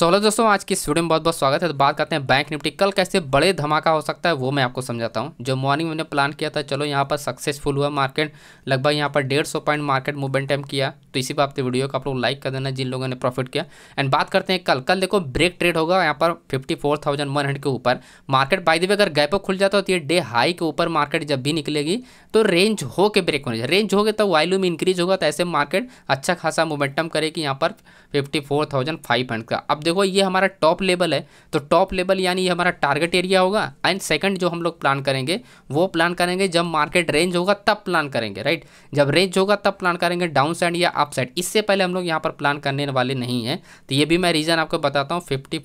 सोलह दोस्तों आज की इस वीडियो में बहुत बहुत स्वागत है तो बात करते हैं बैंक निफ्टी कल कैसे बड़े धमाका हो सकता है वो मैं आपको समझाता हूं जो मॉर्निंग मैंने प्लान किया था चलो यहां पर सक्सेसफुल हुआ मार्केट लगभग यहां पर डेढ़ सौ पॉइंट मार्केट मूवमेंट टाइम किया तो इसी बात की वीडियो को आप लोग लाइक कर देना जिन लोगों ने प्रॉफिट किया एंड बात करते हैं कल कल देखो ब्रेक ट्रेड होगा यहाँ पर fifty four thousand one hundred के ऊपर मार्केट बाई दी अगर गैप खुल जाता तो ये डे हाई के ऊपर मार्केट जब भी निकलेगी तो रेंज हो के ब्रेक होने रेंज हो गए तो वॉल्यूम इंक्रीज होगा तो ऐसे मार्केट अच्छा खासा मोमेंटम करेगी यहाँ पर fifty four thousand five hundred का अब देखो ये हमारा टॉप लेवल है तो टॉप लेवल यानी ये हमारा टारगेट एरिया होगा एंड सेकंड जो हम लोग प्लान करेंगे वो प्लान करेंगे जब मार्केट रेंज होगा तब प्लान करेंगे राइट जब रेंज होगा तब प्लान करेंगे डाउन साइड या अप साइड इससे पहले हम लोग यहाँ पर प्लान करने वाले नहीं हैं तो ये भी मैं रीज़न आपको बताता हूँ फिफ्टी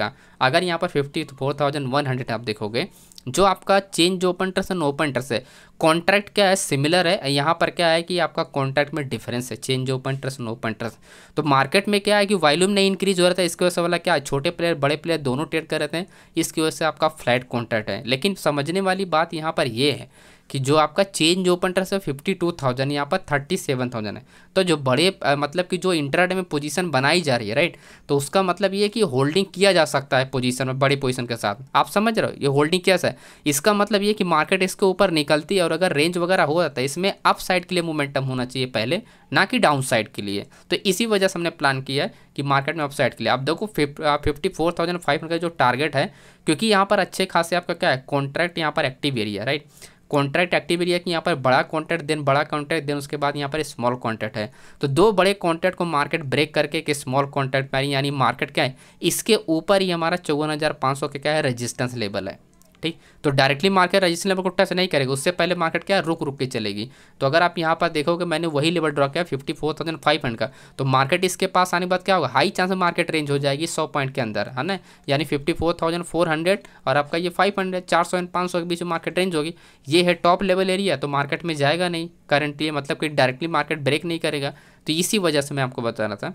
का अगर यहाँ पर फिफ्टी आप देखोगे जो आपका change open trust and open trust है कॉन्ट्रैक्ट क्या है सिमिलर है यहाँ पर क्या है कि आपका कॉन्ट्रैक्ट में डिफरेंस है change open trust and open trust तो मार्केट में क्या है कि वॉल्यूम नहीं इंक्रीज हो रहा था इसकी वजह से वाला क्या छोटे प्लेयर बड़े प्लेयर दोनों ट्रेड कर रहे थे इसकी वजह से आपका फ्लैट कॉन्ट्रैक्ट है लेकिन समझने वाली बात यहाँ पर यह है कि जो आपका चेंज ओपन इंटरेस्ट है फिफ्टी टू थाउजेंड यहाँ पर थर्टी सेवन थाउजेंड है तो जो बड़े आ, मतलब कि जो इंटरनेट में पोजीशन बनाई जा रही है राइट तो उसका मतलब ये कि होल्डिंग किया जा सकता है पोजीशन में बड़े पोजीशन के साथ आप समझ रहे हो ये होल्डिंग कैसा है इसका मतलब ये कि मार्केट इसके ऊपर निकलती है और अगर रेंज वगैरह हो जाता है इसमें अप साइड के लिए मोमेंटम होना चाहिए पहले ना कि डाउन साइड के लिए तो इसी वजह से हमने प्लान किया है कि मार्केट में अपसाइड के लिए आप देखो fifty four thousand five hundred का जो टारगेट है क्योंकि यहाँ पर अच्छे खासे आपका क्या है कॉन्ट्रैक्ट यहाँ पर active area right contract active area की यहाँ पर बड़ा कॉन्ट्रैक्ट देन बड़ा कॉन्ट्रैक्ट देन उसके बाद यहाँ पर स्मॉल कॉन्ट्रैक्ट है तो दो बड़े कॉन्ट्रैक्ट को मार्केट ब्रेक करके एक स्मॉल कॉन्ट्रैक्ट पर यानी मार्केट क्या है इसके ऊपर ही हमारा चौवन हज़ार पाँच सौ का क्या है रजिस्टेंस लेवल है ठीक तो डायरेक्टली मार्केट रजिस्ट्रेशन लेवल को टच नहीं करेगा उससे पहले मार्केट क्या रुक रुक के चलेगी तो अगर आप यहाँ पर देखोगे मैंने वही लेवल ड्रॉ किया fifty four thousand five hundred का तो मार्केट इसके पास आने के बाद क्या होगा हाई चांस मार्केट रेंज हो जाएगी सौ पॉइंट के अंदर है ना यानी fifty four thousand four hundred और आपका ये फाइव हंड्रेड चार सौ एंड पाँच सौ के बीच मार्केट रेंज होगी ये है टॉप लेवल एरिया तो मार्केट में जाएगा नहीं करंटली मतलब कि डायरेक्टली मार्केट ब्रेक नहीं करेगा तो इसी वजह से मैं आपको बता रहा था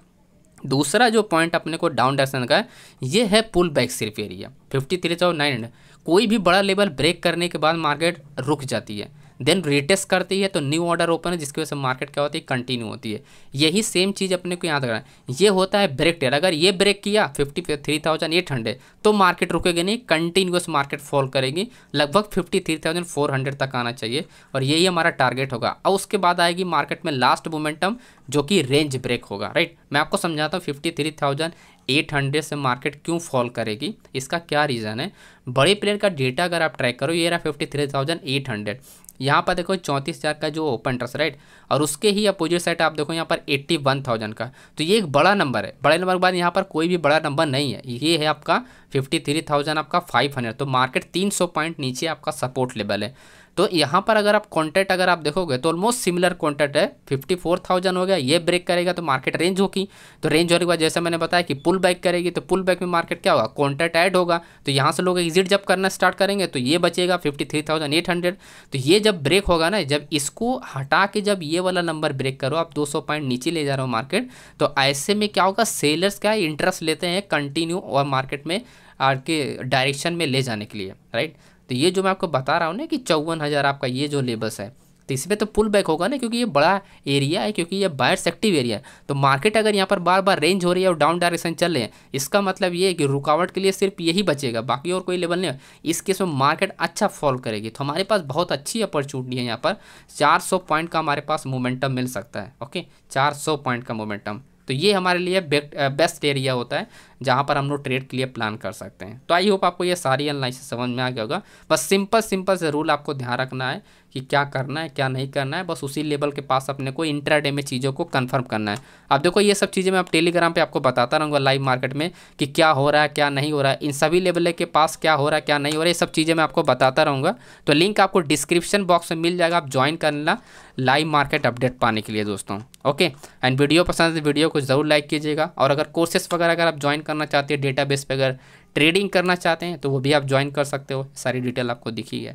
दूसरा जो पॉइंट अपने को डाउन डायरेक्शन का है ये है पुल बैक सिर्फ area fifty three thousand nine कोई भी बड़ा लेवल ब्रेक करने के बाद मार्केट रुक जाती है देन रिटेस्ट करती है तो न्यू ऑर्डर ओपन है जिसकी वजह से मार्केट क्या होती है कंटिन्यू होती है यही सेम चीज़ अपने को याद रखना है ये होता है ब्रेक टेल अगर ये ब्रेक किया fifty three thousand eight hundred तो मार्केट रुकेगी नहीं कंटिन्यूस मार्केट फॉल करेगी लगभग fifty three thousand four hundred तक आना चाहिए और यही हमारा टारगेट होगा और उसके बाद आएगी मार्केट में लास्ट मोमेंटम जो कि रेंज ब्रेक होगा राइट मैं आपको समझाता हूँ fifty three thousand eight hundred से मार्केट क्यों फॉल करेगी इसका क्या रीज़न है बड़े प्लेयर का डेटा अगर आप ट्रैक करो ये रहा fifty three thousand eight hundred यहाँ पर देखो चौंतीस हज़ार का जो ओपन इंटरेस्ट राइट और उसके ही अपोजिट साइड आप देखो यहाँ पर एट्टी वन थाउजेंड का तो ये एक बड़ा नंबर है बड़े नंबर के बाद यहाँ पर कोई भी बड़ा नंबर नहीं है ये है आपका फिफ्टी थ्री थाउजेंड आपका फाइव हंड्रेड तो मार्केट तीन सौ पॉइंट नीचे आपका सपोर्ट लेवल है तो यहाँ पर अगर आप कॉन्टैक्ट अगर आप देखोगे तो ऑलमोस्ट सिमिलर कॉन्ट्रैक्ट है फिफ्टी फोर थाउजेंड हो गया ये ब्रेक करेगा तो मार्केट रेंज होगी तो रेंज होने के बाद जैसे मैंने बताया कि पुल बैक करेगी तो पुल बैक में मार्केट क्या होगा कॉन्ट्रैक्ट ऐड होगा तो यहाँ से लोग एग्जिट जब करना स्टार्ट करेंगे तो ये बचेगा fifty three thousand eight hundred तो ये जब ब्रेक होगा ना जब इसको हटा के जब ये वाला नंबर ब्रेक करो आप दो सौ पॉइंट नीचे ले जा रहे हो मार्केट तो ऐसे में क्या होगा सेलर्स क्या इंटरेस्ट लेते हैं कंटिन्यू और मार्केट में आपके डायरेक्शन में ले जाने के लिए राइट तो ये जो मैं आपको बता रहा हूँ ना कि चौवन हज़ार आपका ये जो लेबस है तो इसमें तो पुल बैक होगा ना क्योंकि ये बड़ा एरिया है क्योंकि ये बायर्स एक्टिव एरिया है तो मार्केट अगर यहाँ पर बार बार रेंज हो रही है और डाउन डायरेक्शन चल रहे हैं इसका मतलब ये है कि रुकावट के लिए सिर्फ यही बचेगा बाकी और कोई लेवल नहीं इस केस में मार्केट अच्छा फॉल करेगी तो हमारे पास बहुत अच्छी अपॉर्चुनिटी है यहाँ पर चार पॉइंट का हमारे पास मोमेंटम मिल सकता है ओके चार पॉइंट का मोमेंटम तो ये हमारे लिए बेस्ट एरिया होता है जहाँ पर हम लोग ट्रेड के लिए प्लान कर सकते हैं तो आई होप आपको ये सारी एनालिसिस समझ में आ गया होगा बस सिंपल सिंपल से रूल आपको ध्यान रखना है कि क्या करना है क्या नहीं करना है बस उसी लेवल के पास अपने को इंट्राडे में चीज़ों को कंफर्म करना है अब देखो ये सब चीज़ें मैं आप टेलीग्राम पे आपको बताता रहूँगा लाइव मार्केट में कि क्या हो रहा है क्या नहीं हो रहा है इन सभी लेवल के पास क्या हो रहा है क्या नहीं हो रहा है ये सब चीज़ें मैं आपको बताता रहूँगा तो लिंक आपको डिस्क्रिप्शन बॉक्स में मिल जाएगा आप ज्वाइन कर लेना लाइव मार्केट अपडेट पाने के लिए दोस्तों ओके एंड वीडियो पसंद है वीडियो तो को ज़रूर लाइक कीजिएगा और अगर कोर्सेस वगैरह अगर आप ज्वाइन करना चाहते हैं डेटाबेस पे अगर ट्रेडिंग करना चाहते हैं तो वो भी आप ज्वाइन कर सकते हो सारी डिटेल आपको दिखी है